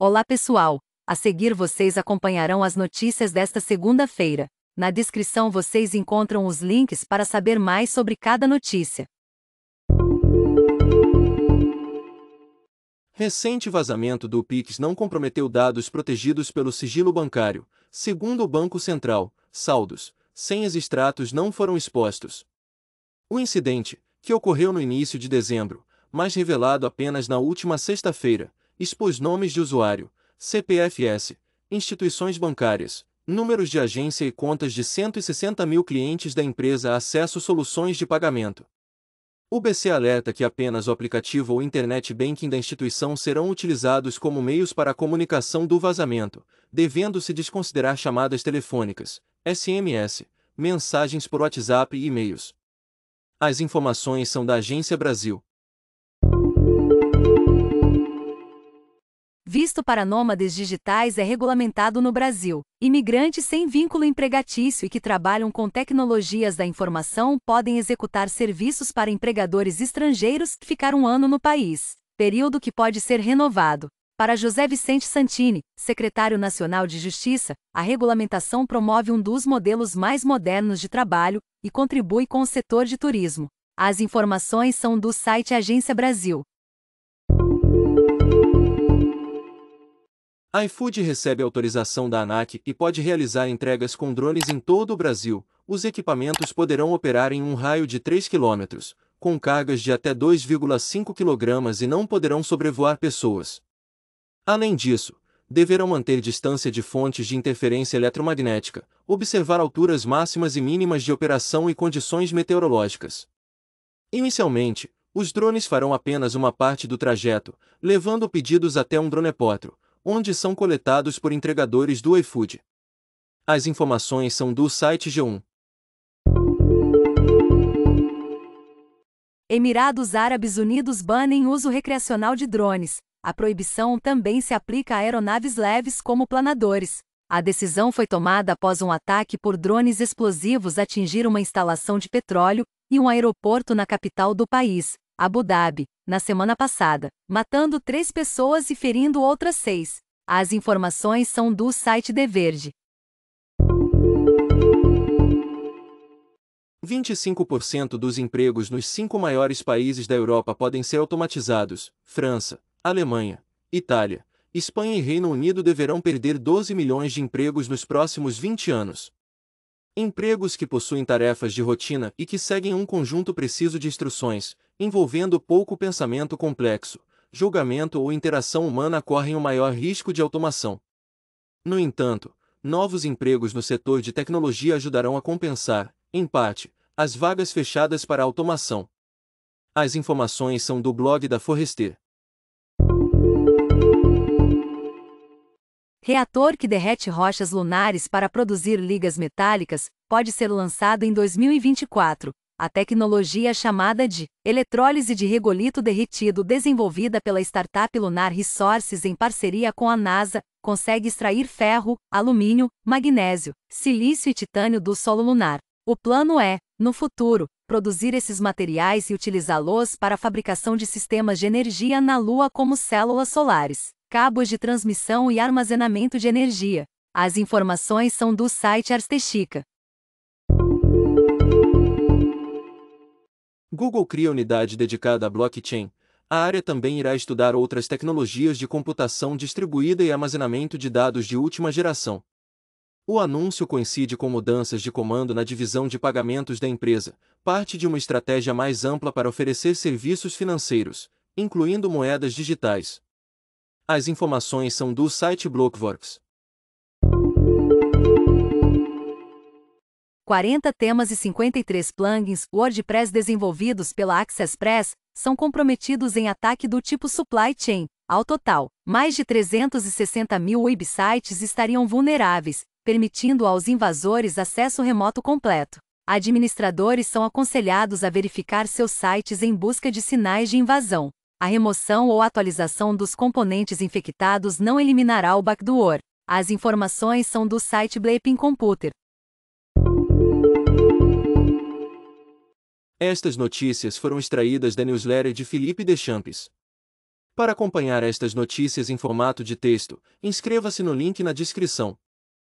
Olá pessoal! A seguir vocês acompanharão as notícias desta segunda-feira. Na descrição vocês encontram os links para saber mais sobre cada notícia. Recente vazamento do Pix não comprometeu dados protegidos pelo sigilo bancário. Segundo o Banco Central, saldos, senhas e extratos não foram expostos. O incidente, que ocorreu no início de dezembro, mas revelado apenas na última sexta-feira, expôs nomes de usuário, CPFS, instituições bancárias, números de agência e contas de 160 mil clientes da empresa a acesso soluções de pagamento. O BC alerta que apenas o aplicativo ou internet banking da instituição serão utilizados como meios para a comunicação do vazamento, devendo-se desconsiderar chamadas telefônicas, SMS, mensagens por WhatsApp e e-mails. As informações são da Agência Brasil, visto para nômades digitais é regulamentado no Brasil. Imigrantes sem vínculo empregatício e que trabalham com tecnologias da informação podem executar serviços para empregadores estrangeiros e ficar um ano no país, período que pode ser renovado. Para José Vicente Santini, secretário nacional de Justiça, a regulamentação promove um dos modelos mais modernos de trabalho e contribui com o setor de turismo. As informações são do site Agência Brasil. A iFood recebe autorização da ANAC e pode realizar entregas com drones em todo o Brasil. Os equipamentos poderão operar em um raio de 3 km, com cargas de até 2,5 kg e não poderão sobrevoar pessoas. Além disso, deverão manter distância de fontes de interferência eletromagnética, observar alturas máximas e mínimas de operação e condições meteorológicas. Inicialmente, os drones farão apenas uma parte do trajeto, levando pedidos até um dronepótrio, onde são coletados por entregadores do iFood. As informações são do site G1. Emirados Árabes Unidos banem uso recreacional de drones. A proibição também se aplica a aeronaves leves como planadores. A decisão foi tomada após um ataque por drones explosivos atingir uma instalação de petróleo e um aeroporto na capital do país, Abu Dhabi, na semana passada, matando três pessoas e ferindo outras seis. As informações são do site The Verde. 25% dos empregos nos cinco maiores países da Europa podem ser automatizados. França, Alemanha, Itália, Espanha e Reino Unido deverão perder 12 milhões de empregos nos próximos 20 anos. Empregos que possuem tarefas de rotina e que seguem um conjunto preciso de instruções, envolvendo pouco pensamento complexo, julgamento ou interação humana correm o maior risco de automação. No entanto, novos empregos no setor de tecnologia ajudarão a compensar, em parte, as vagas fechadas para automação. As informações são do blog da Forrester. Reator que derrete rochas lunares para produzir ligas metálicas pode ser lançado em 2024. A tecnologia chamada de eletrólise de regolito derretido, desenvolvida pela startup Lunar Resources em parceria com a NASA, consegue extrair ferro, alumínio, magnésio, silício e titânio do solo lunar. O plano é, no futuro, produzir esses materiais e utilizá-los para a fabricação de sistemas de energia na Lua como células solares cabos de transmissão e armazenamento de energia. As informações são do site Arstechica. Google cria unidade dedicada à blockchain. A área também irá estudar outras tecnologias de computação distribuída e armazenamento de dados de última geração. O anúncio coincide com mudanças de comando na divisão de pagamentos da empresa, parte de uma estratégia mais ampla para oferecer serviços financeiros, incluindo moedas digitais. As informações são do site Blockworks. 40 temas e 53 plugins WordPress desenvolvidos pela AccessPress são comprometidos em ataque do tipo supply chain. Ao total, mais de 360 mil websites estariam vulneráveis, permitindo aos invasores acesso remoto completo. Administradores são aconselhados a verificar seus sites em busca de sinais de invasão. A remoção ou atualização dos componentes infectados não eliminará o backdoor. As informações são do site Bleeping Computer. Estas notícias foram extraídas da newsletter de Felipe Deschamps. Para acompanhar estas notícias em formato de texto, inscreva-se no link na descrição.